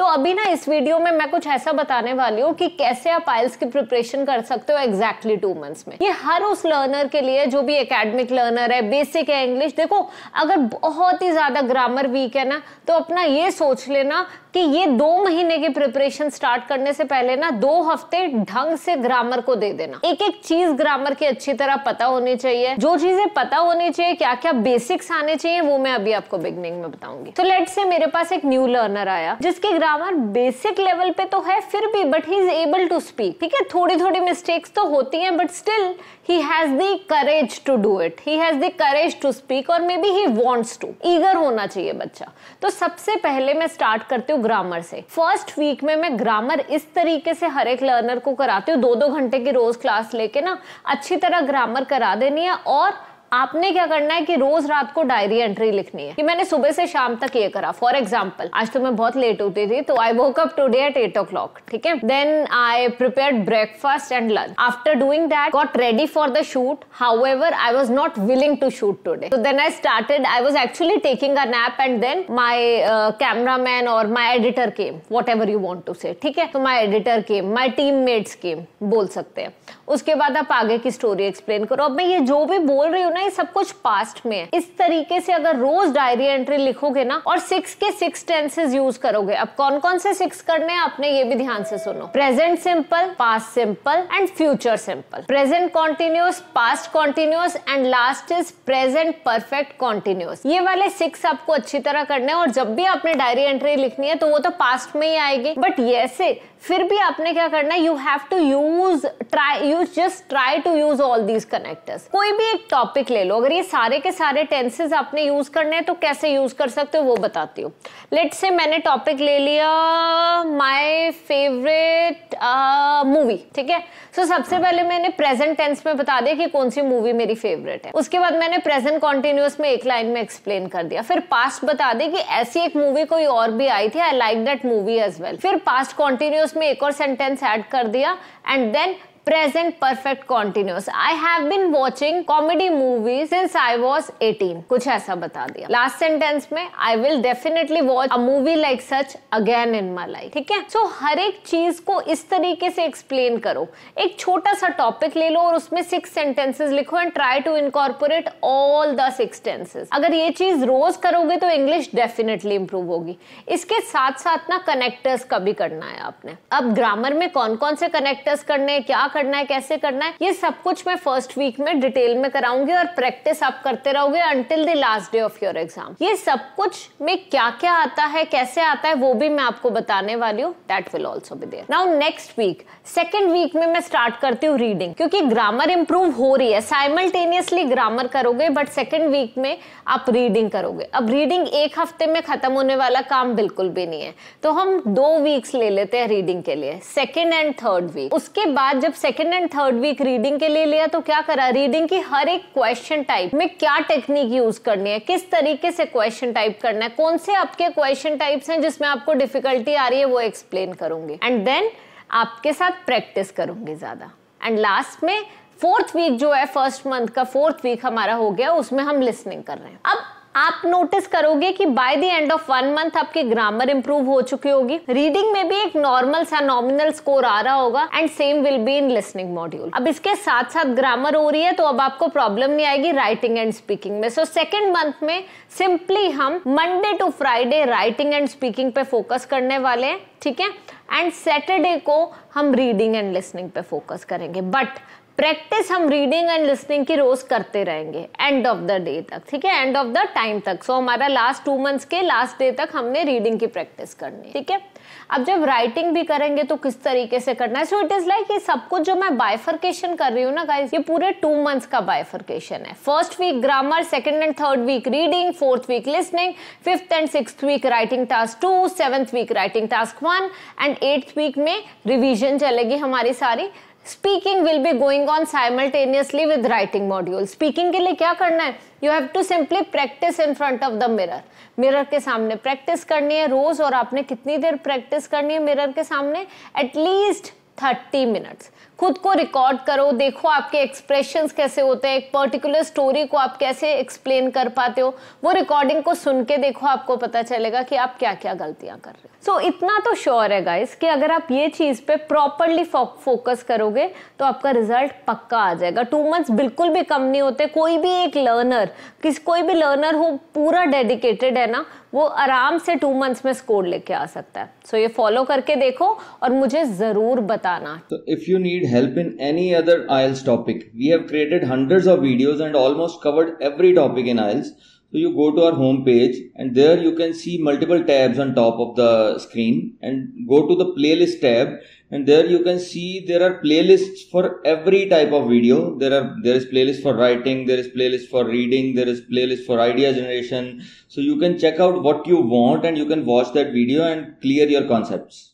तो अभी ना इस वीडियो में मैं कुछ ऐसा बताने वाली हूँ कि कैसे आप आइल्स की प्रिपरेशन कर सकते हो एग्जैक्टली टू मंथ्स में ये हर उस लर्नर के लिए जो भी एकेडमिक लर्नर है बेसिक है इंग्लिश देखो अगर बहुत ही ज्यादा ग्रामर वीक है ना तो अपना ये सोच लेना कि ये दो महीने के प्रिपरेशन स्टार्ट करने से पहले ना दो हफ्ते ढंग से ग्रामर को दे देना एक एक चीज ग्रामर की अच्छी तरह पता होनी चाहिए जो चीजें पता होनी चाहिए क्या क्या बेसिक्स आने चाहिए वो मैं अभी आपको बिगनिंग में बताऊंगी तो लेट से मेरे पास एक न्यू लर्नर आया जिसके ग्रामर बेसिक लेवल पे तो है फिर भी but he is able to speak ठीक है थोड़ी थोड़ी मिस्टेक्स तो होती है but still has the courage to do it he has the courage to speak और maybe he wants to eager होना चाहिए बच्चा तो सबसे पहले मैं स्टार्ट करती हूँ ग्रामर से फर्स्ट वीक में मैं ग्रामर इस तरीके से हर एक लर्नर को कराती हूँ दो दो घंटे की रोज क्लास लेके ना अच्छी तरह ग्रामर करा देनी है और आपने क्या करना है कि रोज रात को डायरी एंट्री लिखनी है कि मैंने सुबह से शाम तक ये करा फॉर एग्जाम्पल आज तो मैं बहुत लेट होती थी तो I woke up today at eight o'clock ठीक है then I prepare breakfast and lunch after doing that got ready for the shoot however I was not willing to shoot today तो then I started I was actually taking a nap and then my cameraman और my editor came whatever you want to say ठीक है तो my editor came my team mates came बोल सकते हैं उसके बाद आप आगे की स्टोरी एक्सप्लेन करो अब मैं ये जो भी बोल रही हूँ ना ये सब कुछ पास्ट में है इस तरीके से अगर रोज डायरी एंट्री लिखोगे ना और सिक्स के सिक्स टेंसेज यूज करोगे अब कौन कौन से सिक्स करने हैं आपने ये भी ध्यान से सुनो present simple past simple and future simple present continuous past continuous and last is present perfect continuous ये वाले सिक्स आपको अच्छी तरह करने हैं और जब भी आपने डायरी एंट्री लिखनी है तो वो तो पास्ट में ही आएगी बट ये फिर भी आपने क्या करना है you have to use try you just try to use all these connectors कोई भी एक टॉपिक ले लो अगर ये सारे के सारे टेंसेज आपने यूज करने हैं तो कैसे यूज कर सकते हो वो बताती हूँ लेट से मैंने टॉपिक ले लिया माई फेवरेट मूवी ठीक है सो सबसे पहले मैंने प्रेजेंट टेंस में बता दिया कि कौन सी मूवी मेरी फेवरेट है उसके बाद मैंने प्रेजेंट कॉन्टिन्यूस में एक लाइन में एक्सप्लेन कर दिया फिर पास्ट बता दे कि ऐसी एक मूवी कोई और भी आई थी I like that movie as well फिर पास्ट कॉन्टिन्यूस उसमें एक और सेंटेंस ऐड कर दिया and then present perfect continuous I have been watching comedy movie since I was eighteen कुछ ऐसा बता दिया लास्ट सेंटेंस में I will definitely watch a movie like such again in my life ठीक है सो हर एक चीज को इस तरीके से एक्सप्लेन करो एक छोटा सा टॉपिक ले लो और उसमें सिक्स सेंटेंसेस लिखो and try to incorporate all the six tenses अगर ये चीज रोज करोगे तो इंग्लिश डेफिनेटली इंप्रूव होगी इसके साथ साथ ना कनेक्टर्स का भी करना है आपने अब ग्रामर में कौन कौन से कनेक्टर्स करने हैं क्या करना है कैसे करना है ये सब कुछ मैं फर्स्ट वीक में डिटेल में कराऊंगी और प्रैक्टिस आप करते रहोगे until the last day of your exam ये सब कुछ में क्या क्या आता है कैसे आता है वो भी मैं आपको बताने वाली हूँ that will also be there now next week second week में मैं स्टार्ट करती हूँ रीडिंग क्योंकि ग्रामर इंप्रूव हो रही है साइमल्टेनियसली ग्रामर करोगे बट सेकेंड वीक में आप रीडिंग करोगे अब रीडिंग एक हफ्ते में खत्म होने वाला काम बिल्कुल भी नहीं है तो हम दो वीक्स ले लेते हैं रीडिंग के लिए सेकेंड एंड थर्ड वीक उसके बाद जब second and third week reading के लिए लिया तो क्या करा रीडिंग की हर एक क्वेश्चन टाइप में क्या टेक्निक यूज करनी है किस तरीके से क्वेश्चन टाइप करना है कौन से आपके क्वेश्चन टाइप्स हैं जिसमें आपको डिफिकल्टी आ रही है वो एक्सप्लेन करूंगी एंड देन आपके साथ प्रैक्टिस करूंगी ज्यादा एंड लास्ट में फोर्थ वीक जो है फर्स्ट मंथ का फोर्थ वीक हमारा हो गया उसमें हम लिसनिंग कर रहे हैं अब आप नोटिस करोगे कि by the end of one month आपकी ग्रामर इंप्रूव हो चुकी होगी रीडिंग में भी एक नॉर्मल सा नॉमिनल स्कोर आ रहा होगा and same will be in listening module अब इसके साथ साथ ग्रामर हो रही है तो अब आपको प्रॉब्लम नहीं आएगी राइटिंग एंड स्पीकिंग में सो सेकेंड मंथ में सिंपली हम Monday to Friday writing and speaking पे फोकस करने वाले हैं ठीक है एंड सैटरडे को हम रीडिंग एंड लिसनिंग पे फोकस करेंगे बट प्रैक्टिस हम रीडिंग एंड लिसनिंग की रोज करते रहेंगे एंड ऑफ द डे तक ठीक है एंड ऑफ द टाइम तक सो so, हमारा लास्ट टू मंथ्स के लास्ट डे तक हमने रीडिंग की प्रैक्टिस करनी है ठीक है अब जब राइटिंग भी करेंगे तो किस तरीके से करना है सो इट इज लाइक ये सब कुछ जो मैं बायफर्केशन कर रही हूँ ना गाइज ये पूरे टू मंथ्स का बायफर्केशन है first week grammar second and third week reading fourth week listening fifth and six week writing task two seventh week writing task one and eighth week में revision चलेगी हमारी सारी speaking will be going on simultaneously with writing module speaking के लिए क्या करना है you have to simply practise in front of the mirror mirror के सामने प्रैक्टिस करनी है रोज और आपने कितनी देर प्रैक्टिस करनी है मिरर के सामने एटलीस्ट थर्टी मिनट्स खुद को रिकॉर्ड करो देखो आपके एक्सप्रेशंस कैसे होते हैं एक पर्टिकुलर स्टोरी को आप कैसे एक्सप्लेन कर पाते हो वो रिकॉर्डिंग को सुन के देखो आपको पता चलेगा कि आप क्या क्या गलतियां कर रहे हो सो so, इतना तो श्योर है गाइस कि अगर आप ये चीज़ पे प्रॉपरली फोकस करोगे तो आपका रिजल्ट पक्का आ जाएगा टू मंथ्स बिल्कुल भी कम नहीं होते कोई भी एक लर्नर किस कोई भी लर्नर हो पूरा डेडिकेटेड है ना वो आराम से टू मंथ्स में स्कोर लेके आ सकता है सो so, ये फॉलो करके देखो और मुझे ज़रूर बताना if you need need help in any other IELTS topic. We have created hundreds of videos and almost covered every topic in IELTS. So you go to our homepage and there you can see multiple tabs on top of the screen and go to the playlist tab and there you can see there are playlists for every type of video. There are there is playlist for writing, there is playlist for reading, there is playlist for idea generation. So you can check out what you want and you can watch that video and clear your concepts.